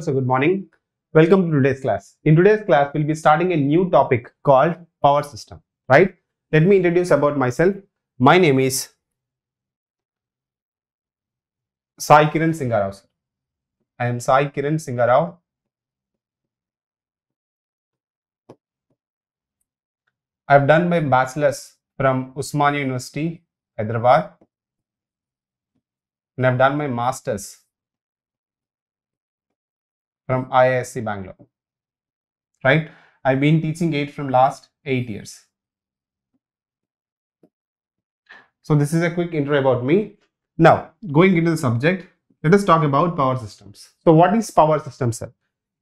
So good morning. Welcome to today's class. In today's class, we'll be starting a new topic called power system, right? Let me introduce about myself. My name is Sai Kiran Singarao. I am Sai Kiran Singarao. I have done my bachelor's from Usmania University, Hyderabad. And I've done my master's from IISc Bangalore, right? I've been teaching it from last eight years. So this is a quick intro about me. Now, going into the subject, let us talk about power systems. So what is power system, sir?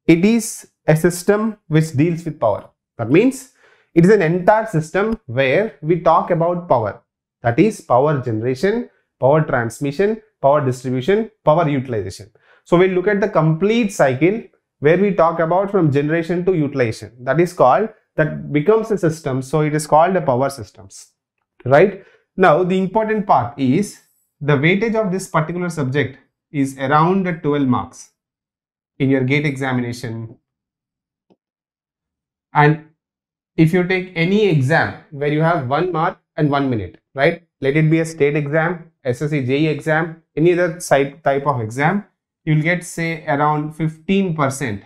It is a system which deals with power. That means it is an entire system where we talk about power. That is power generation, power transmission, power distribution, power utilization. So we'll look at the complete cycle where we talk about from generation to utilization. That is called, that becomes a system. So it is called a power systems, right? Now the important part is the weightage of this particular subject is around 12 marks in your gate examination. And if you take any exam where you have one mark and one minute, right? Let it be a state exam, SSC JE exam, any other type of exam, you will get say around 15%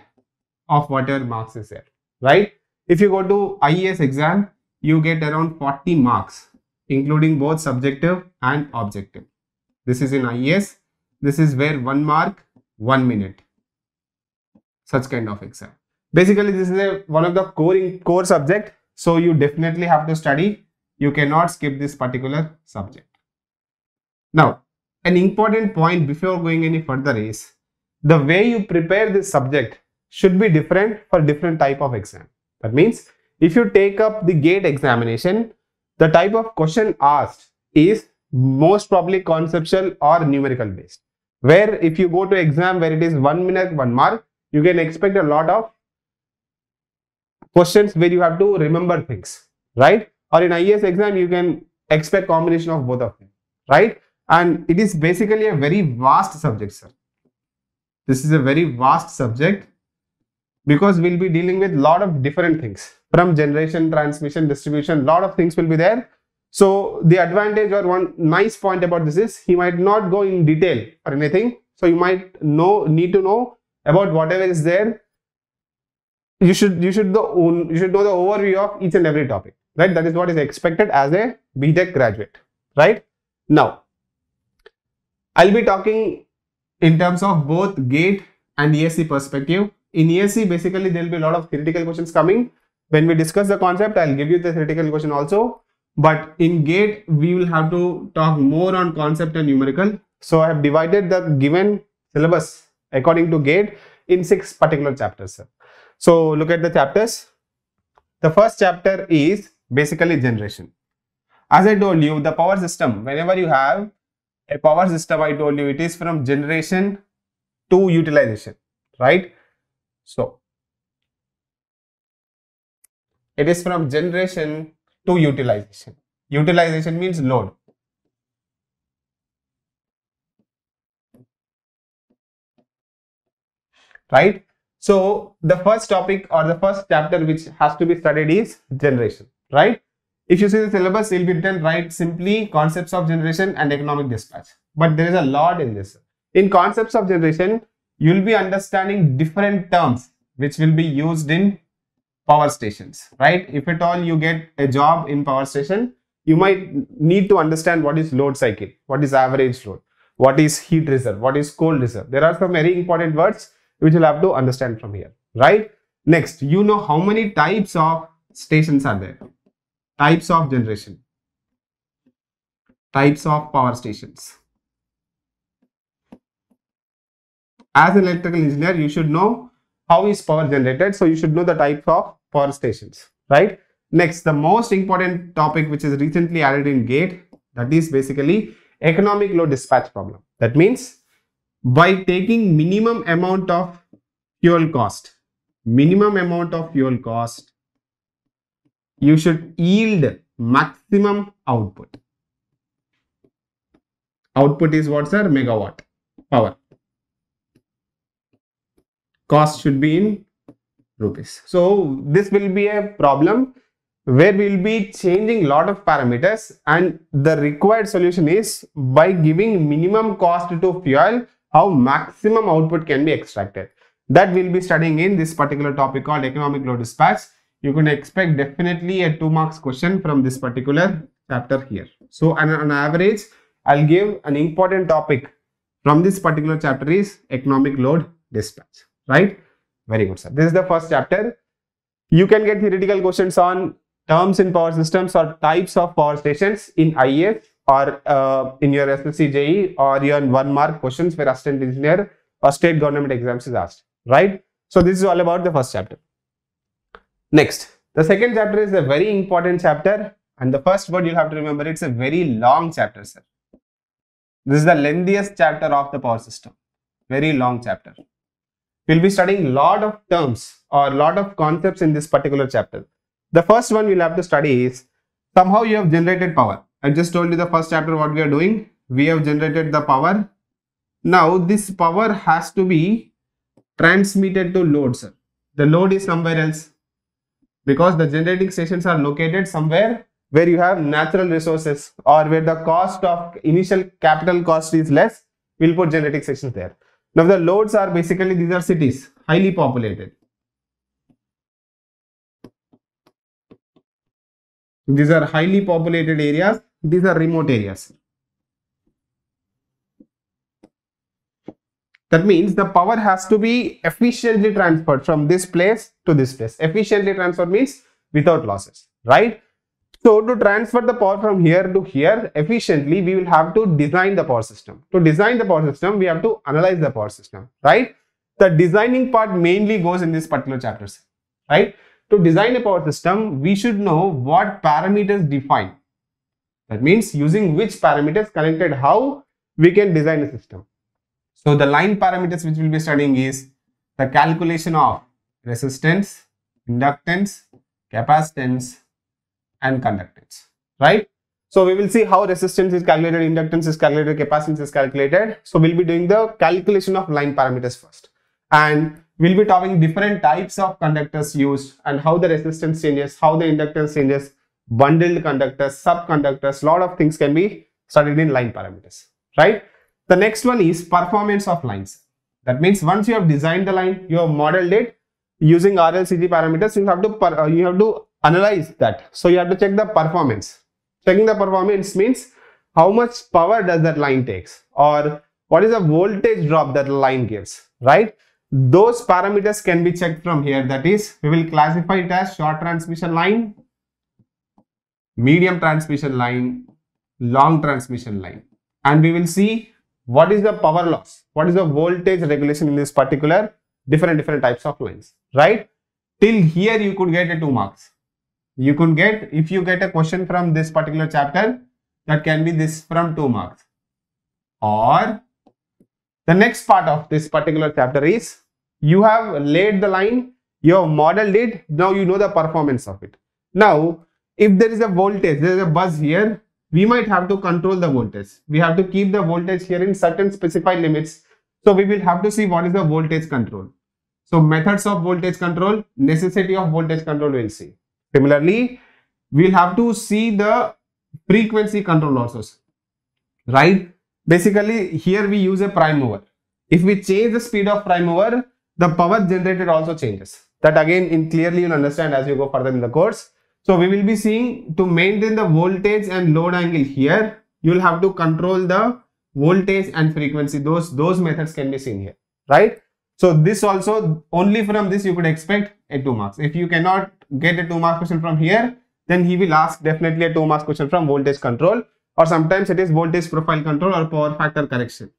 of whatever marks is there, right? If you go to IES exam, you get around 40 marks, including both subjective and objective. This is in IES. This is where one mark, one minute, such kind of exam. Basically, this is a, one of the core, core subject. So you definitely have to study. You cannot skip this particular subject. Now, an important point before going any further is the way you prepare this subject should be different for different type of exam. That means if you take up the gate examination, the type of question asked is most probably conceptual or numerical based. Where if you go to exam where it is one minute, one mark, you can expect a lot of questions where you have to remember things, right? Or in IAS exam, you can expect combination of both of them, right? and it is basically a very vast subject sir this is a very vast subject because we'll be dealing with lot of different things from generation transmission distribution lot of things will be there so the advantage or one nice point about this is he might not go in detail or anything so you might know need to know about whatever is there you should you should the you should know the overview of each and every topic right that is what is expected as a btech graduate right now I'll be talking in terms of both GATE and ESC perspective. In ESC, basically, there will be a lot of theoretical questions coming. When we discuss the concept, I'll give you the theoretical question also. But in GATE, we will have to talk more on concept and numerical. So I have divided the given syllabus according to GATE in six particular chapters. So look at the chapters. The first chapter is basically generation. As I told you, the power system, whenever you have a power system i told you it is from generation to utilization right so it is from generation to utilization utilization means load right so the first topic or the first chapter which has to be studied is generation right if you see the syllabus, it will be written right simply concepts of generation and economic dispatch. But there is a lot in this. In concepts of generation, you will be understanding different terms which will be used in power stations, right? If at all you get a job in power station, you might need to understand what is load cycle, what is average load, what is heat reserve, what is cold reserve. There are some very important words which you'll have to understand from here, right? Next, you know how many types of stations are there types of generation types of power stations as an electrical engineer you should know how is power generated so you should know the types of power stations right next the most important topic which is recently added in gate that is basically economic load dispatch problem that means by taking minimum amount of fuel cost minimum amount of fuel cost you should yield maximum output. Output is what sir? Megawatt power. Cost should be in rupees. So this will be a problem where we will be changing lot of parameters and the required solution is by giving minimum cost to fuel how maximum output can be extracted. That we'll be studying in this particular topic called economic load dispatch you can expect definitely a two marks question from this particular chapter here. So on, on average, I'll give an important topic from this particular chapter is economic load dispatch, right? Very good, sir. This is the first chapter. You can get theoretical questions on terms in power systems or types of power stations in IF or uh, in your SSC JE or your one mark questions where assistant engineer or state government exams is asked, right? So this is all about the first chapter. Next, the second chapter is a very important chapter and the first word you'll have to remember, it's a very long chapter, sir. This is the lengthiest chapter of the power system, very long chapter. We'll be studying lot of terms or lot of concepts in this particular chapter. The first one we will have to study is somehow you have generated power. I just told you the first chapter what we are doing. We have generated the power. Now this power has to be transmitted to load, sir. The load is somewhere else because the generating stations are located somewhere where you have natural resources or where the cost of initial capital cost is less, we'll put generating stations there. Now the loads are basically these are cities, highly populated. These are highly populated areas, these are remote areas. That means the power has to be efficiently transferred from this place to this place. Efficiently transferred means without losses, right? So to transfer the power from here to here efficiently, we will have to design the power system. To design the power system, we have to analyze the power system, right? The designing part mainly goes in this particular chapter, right? To design a power system, we should know what parameters define. That means using which parameters connected how we can design a system. So the line parameters which we'll be studying is the calculation of resistance, inductance, capacitance and conductance, right? So we will see how resistance is calculated, inductance is calculated, capacitance is calculated. So we'll be doing the calculation of line parameters first. And we'll be talking different types of conductors used and how the resistance changes, how the inductance changes, bundled conductors, subconductors, lot of things can be studied in line parameters, right? The next one is performance of lines. That means once you have designed the line, you have modeled it using RLCG parameters, you have to per, uh, you have to analyze that. So you have to check the performance. Checking the performance means how much power does that line takes or what is the voltage drop that line gives, right? Those parameters can be checked from here. That is, we will classify it as short transmission line, medium transmission line, long transmission line. And we will see what is the power loss what is the voltage regulation in this particular different different types of lines right till here you could get a two marks you could get if you get a question from this particular chapter that can be this from two marks or the next part of this particular chapter is you have laid the line you have modeled it now you know the performance of it now if there is a voltage there is a buzz here we might have to control the voltage. We have to keep the voltage here in certain specified limits. So we will have to see what is the voltage control. So methods of voltage control, necessity of voltage control we'll see. Similarly, we'll have to see the frequency control also, right? Basically, here we use a prime mover. If we change the speed of prime mover, the power generated also changes. That again, in clearly you'll understand as you go further in the course. So we will be seeing to maintain the voltage and load angle here, you will have to control the voltage and frequency. Those, those methods can be seen here, right? So this also, only from this you could expect a 2 marks. If you cannot get a 2 marks question from here, then he will ask definitely a 2 marks question from voltage control or sometimes it is voltage profile control or power factor correction.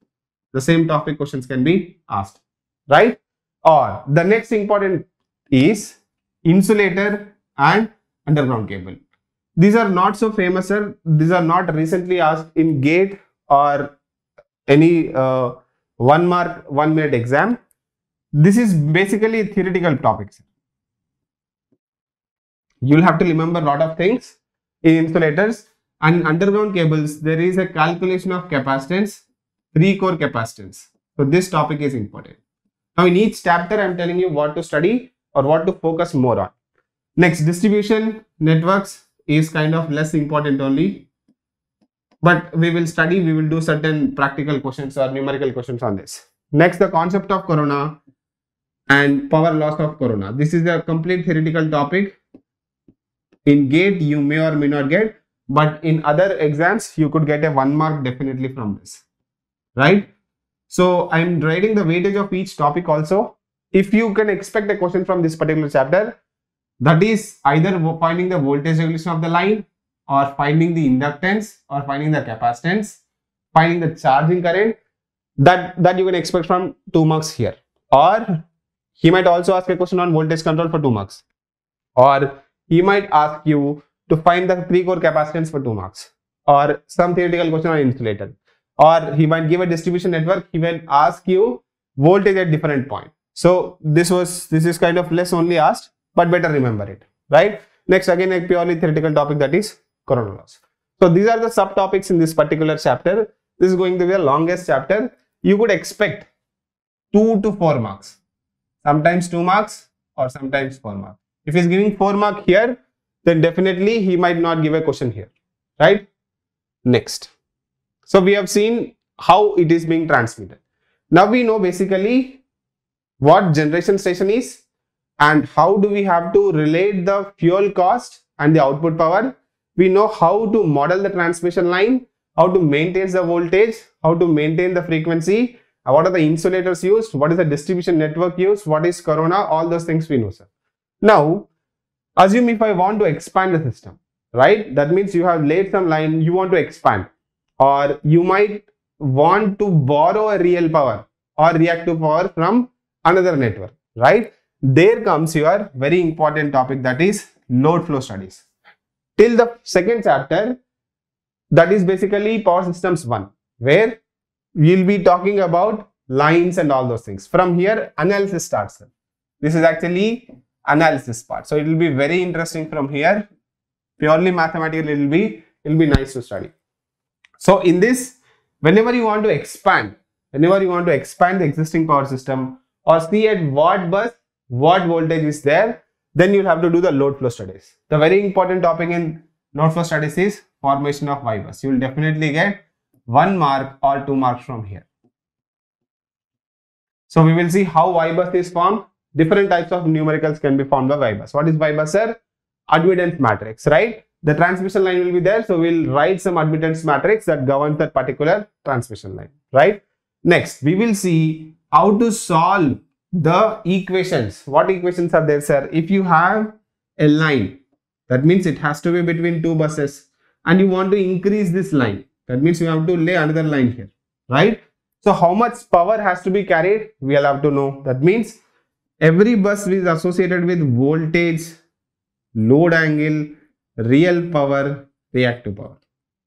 The same topic questions can be asked, right? Or the next important is insulator and underground cable. These are not so famous, sir. These are not recently asked in GATE or any uh, one mark, one minute exam. This is basically theoretical topics. You'll have to remember a lot of things in insulators and underground cables. There is a calculation of capacitance, three core capacitance. So this topic is important. Now in each chapter, I'm telling you what to study or what to focus more on. Next, distribution networks is kind of less important only, but we will study, we will do certain practical questions or numerical questions on this. Next, the concept of corona and power loss of corona. This is a complete theoretical topic. In GATE, you may or may not get, but in other exams, you could get a one mark definitely from this, right? So I'm writing the weightage of each topic also. If you can expect a question from this particular chapter, that is either finding the voltage regulation of the line or finding the inductance or finding the capacitance, finding the charging current that, that you can expect from 2 marks here. Or he might also ask a question on voltage control for 2 marks. Or he might ask you to find the 3 core capacitance for 2 marks. Or some theoretical question on insulator. Or he might give a distribution network, he will ask you voltage at different point. So this was this is kind of less only asked but better remember it, right? Next, again, a purely theoretical topic that is coronal loss. So these are the subtopics in this particular chapter. This is going to be the longest chapter. You could expect 2 to 4 marks, sometimes 2 marks or sometimes 4 marks. If he's giving 4 mark here, then definitely he might not give a question here, right? Next. So we have seen how it is being transmitted. Now we know basically what generation station is, and how do we have to relate the fuel cost and the output power we know how to model the transmission line how to maintain the voltage how to maintain the frequency uh, what are the insulators used what is the distribution network used what is corona all those things we know sir now assume if i want to expand the system right that means you have laid some line you want to expand or you might want to borrow a real power or reactive power from another network right there comes your very important topic that is load flow studies. Till the second chapter, that is basically power systems 1, where we'll be talking about lines and all those things. From here, analysis starts. This is actually analysis part. So it will be very interesting from here. Purely mathematical, it will be it will be nice to study. So in this, whenever you want to expand, whenever you want to expand the existing power system or see at what bus what voltage is there, then you'll have to do the load flow studies. The very important topic in load flow studies is formation of Y bus. You will definitely get one mark or two marks from here. So we will see how Y bus is formed. Different types of numericals can be formed by Y bus. What is Y bus, sir? Admittance matrix, right? The transmission line will be there. So we'll write some admittance matrix that governs that particular transmission line, right? Next, we will see how to solve the equations. What equations are there, sir? If you have a line, that means it has to be between two buses and you want to increase this line. That means you have to lay another line here, right? So how much power has to be carried? We will have to know. That means every bus is associated with voltage, load angle, real power, reactive power,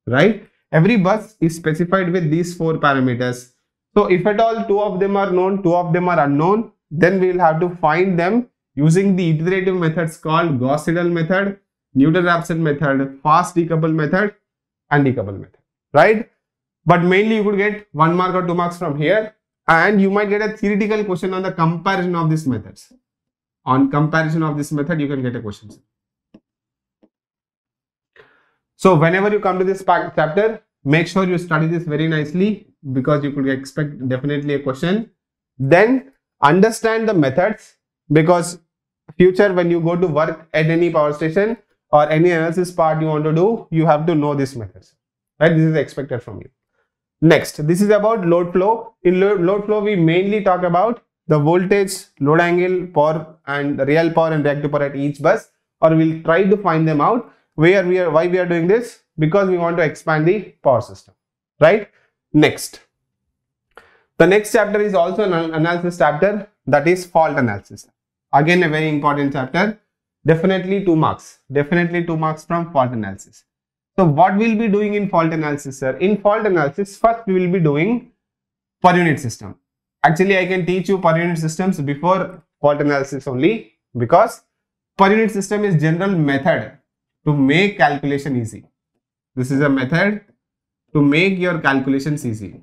right? Every bus is specified with these four parameters so if at all two of them are known, two of them are unknown, then we will have to find them using the iterative methods called Gauss Seidel method, Newton-Raphson method, fast decouple method and decouple method, right? But mainly you could get one mark or two marks from here and you might get a theoretical question on the comparison of these methods. On comparison of this method, you can get a question. So whenever you come to this chapter, make sure you study this very nicely because you could expect definitely a question. Then understand the methods because future when you go to work at any power station or any analysis part you want to do, you have to know these methods, right? This is expected from you. Next, this is about load flow. In load flow, we mainly talk about the voltage, load angle, power and real power and reactive power at each bus or we'll try to find them out where we are, why we are doing this because we want to expand the power system, right? Next, the next chapter is also an analysis chapter that is fault analysis. Again, a very important chapter. Definitely two marks. Definitely two marks from fault analysis. So what we'll be doing in fault analysis, sir? In fault analysis, first we will be doing per unit system. Actually, I can teach you per unit systems before fault analysis only because per unit system is general method to make calculation easy. This is a method to make your calculations easy.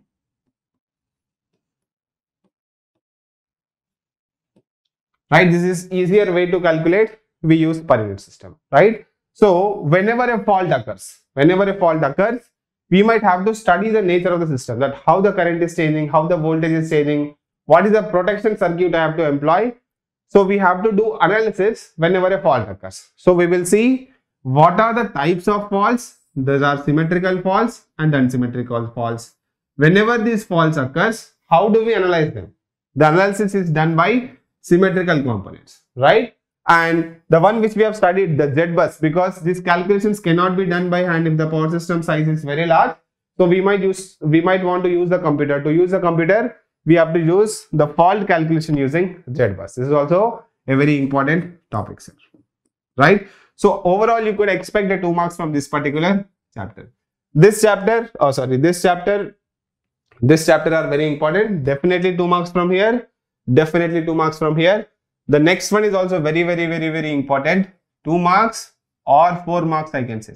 Right, this is easier way to calculate. We use per system, right? So whenever a fault occurs, whenever a fault occurs, we might have to study the nature of the system, that how the current is changing, how the voltage is changing, what is the protection circuit I have to employ. So we have to do analysis whenever a fault occurs. So we will see what are the types of faults these are symmetrical faults and unsymmetrical faults. Whenever these faults occurs, how do we analyze them? The analysis is done by symmetrical components, right? And the one which we have studied, the Z bus, because these calculations cannot be done by hand if the power system size is very large. So we might use, we might want to use the computer. To use the computer, we have to use the fault calculation using Z bus. This is also a very important topic, sir. Right? So overall, you could expect the two marks from this particular chapter. This chapter, oh sorry, this chapter, this chapter are very important. Definitely two marks from here. Definitely two marks from here. The next one is also very, very, very, very important. Two marks or four marks, I can say.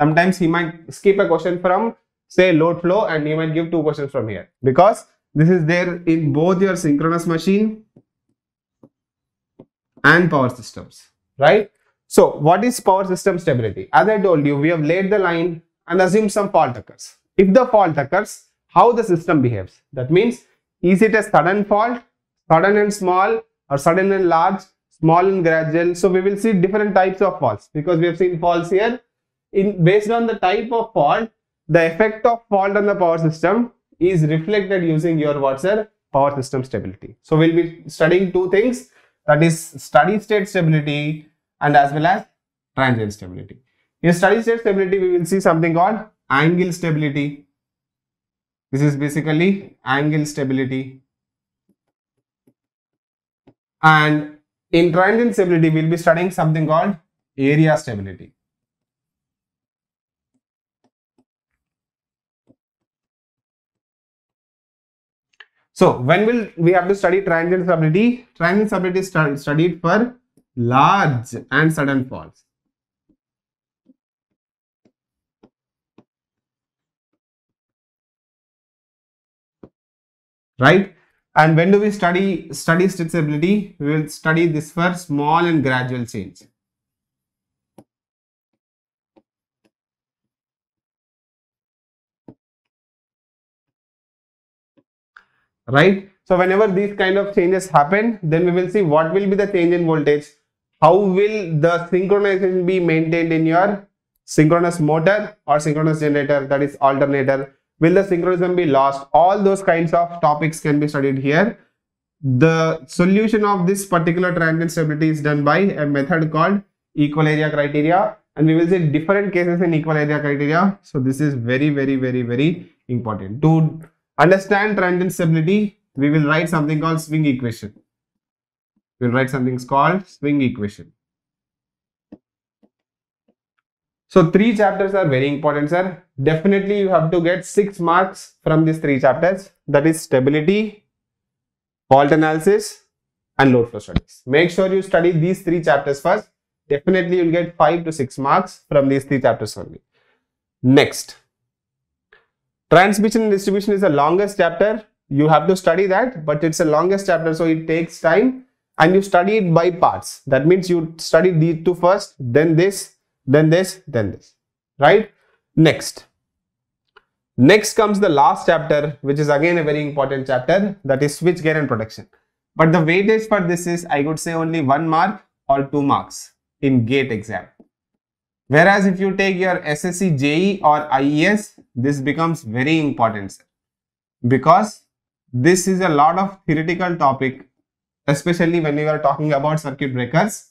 Sometimes he might skip a question from say load flow and he might give two questions from here because this is there in both your synchronous machine and power systems, right? So what is power system stability? As I told you, we have laid the line and assume some fault occurs. If the fault occurs, how the system behaves. That means, is it a sudden fault, sudden and small or sudden and large, small and gradual. So we will see different types of faults because we have seen faults here. In Based on the type of fault, the effect of fault on the power system is reflected using your what's your power system stability. So we'll be studying two things that is steady state stability and as well as transient stability. In steady state stability, we will see something called angle stability. This is basically angle stability. And in transient stability, we will be studying something called area stability. So when will we have to study transient stability? Transient stability is studied for large and sudden falls. Right? And when do we study study stability? We will study this for small and gradual change. Right? So whenever these kind of changes happen, then we will see what will be the change in voltage how will the synchronization be maintained in your synchronous motor or synchronous generator that is alternator will the synchronism be lost all those kinds of topics can be studied here the solution of this particular triangle stability is done by a method called equal area criteria and we will see different cases in equal area criteria so this is very very very very important to understand transient stability we will write something called swing equation will write something called swing equation. So three chapters are very important, sir. Definitely you have to get six marks from these three chapters. That is stability, fault analysis, and load flow studies. Make sure you study these three chapters first. Definitely you'll get five to six marks from these three chapters only. Next, transmission and distribution is the longest chapter. You have to study that, but it's the longest chapter, so it takes time and you study it by parts. That means you study these two first, then this, then this, then this, right? Next. Next comes the last chapter, which is again a very important chapter, that is switchgear and protection. But the weightage for this is, I would say only one mark or two marks in GATE exam. Whereas if you take your SSC JE or IES, this becomes very important, sir. Because this is a lot of theoretical topic especially when we are talking about circuit breakers.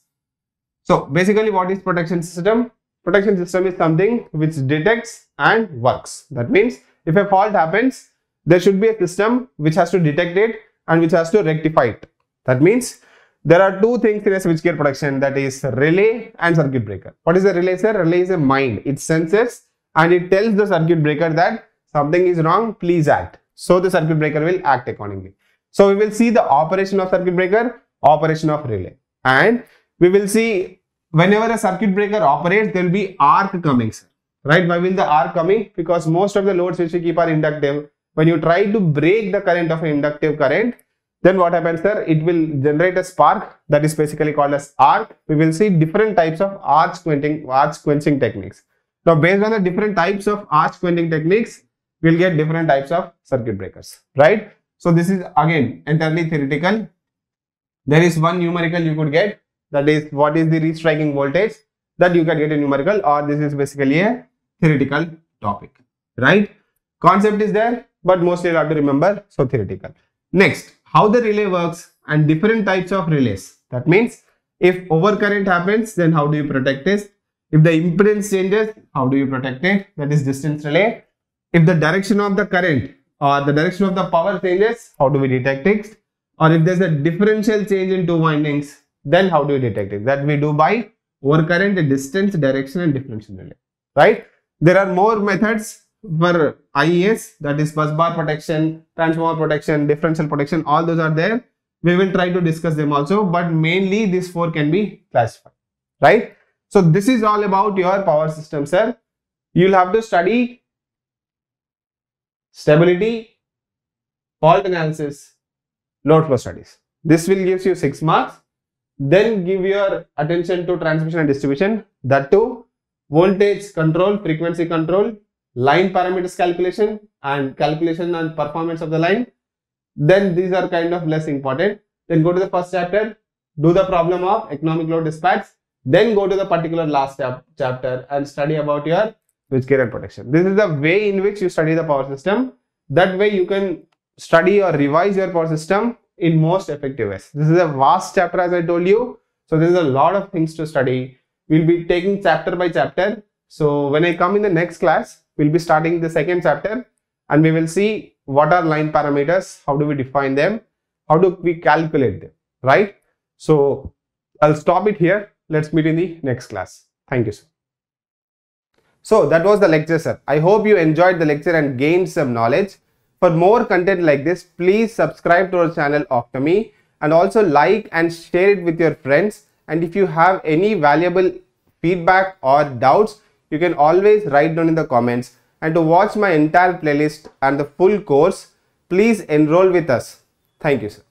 So basically what is protection system? Protection system is something which detects and works. That means if a fault happens, there should be a system which has to detect it and which has to rectify it. That means there are two things in a switchgear protection that is relay and circuit breaker. What is a relay sir? Relay is a mind. It senses and it tells the circuit breaker that something is wrong, please act. So the circuit breaker will act accordingly. So we will see the operation of circuit breaker, operation of relay. And we will see whenever a circuit breaker operates, there will be arc coming, sir. Right? Why will the arc coming? Because most of the loads which we keep are inductive. When you try to break the current of an inductive current, then what happens sir? It will generate a spark that is basically called as arc. We will see different types of arc quenching, arc quenching techniques. Now, based on the different types of arc quenching techniques, we'll get different types of circuit breakers, right? So this is again entirely theoretical. There is one numerical you could get that is what is the restriking voltage that you can get a numerical or this is basically a theoretical topic, right? Concept is there but mostly you have to remember so theoretical. Next, how the relay works and different types of relays. That means if overcurrent happens then how do you protect this? If the impedance changes, how do you protect it? That is distance relay. If the direction of the current or uh, the direction of the power changes, how do we detect it? Or if there's a differential change in two windings, then how do we detect it? That we do by overcurrent, distance, direction and differential right? There are more methods for IES that is bus bar protection, transformer protection, differential protection, all those are there. We will try to discuss them also, but mainly these four can be classified, right? So this is all about your power system, sir. You'll have to study stability, fault analysis, load flow studies. This will gives you 6 marks. Then give your attention to transmission and distribution. That too, voltage control, frequency control, line parameters calculation and calculation and performance of the line. Then these are kind of less important. Then go to the first chapter, do the problem of economic load dispatch. Then go to the particular last chap chapter and study about your with chiral protection. This is the way in which you study the power system. That way you can study or revise your power system in most effective ways. This is a vast chapter as I told you. So there is a lot of things to study. We'll be taking chapter by chapter. So when I come in the next class, we'll be starting the second chapter and we will see what are line parameters, how do we define them, how do we calculate them, right? So I'll stop it here. Let's meet in the next class. Thank you, sir. So that was the lecture sir. I hope you enjoyed the lecture and gained some knowledge. For more content like this, please subscribe to our channel Octomy and also like and share it with your friends. And if you have any valuable feedback or doubts, you can always write down in the comments. And to watch my entire playlist and the full course, please enroll with us. Thank you sir.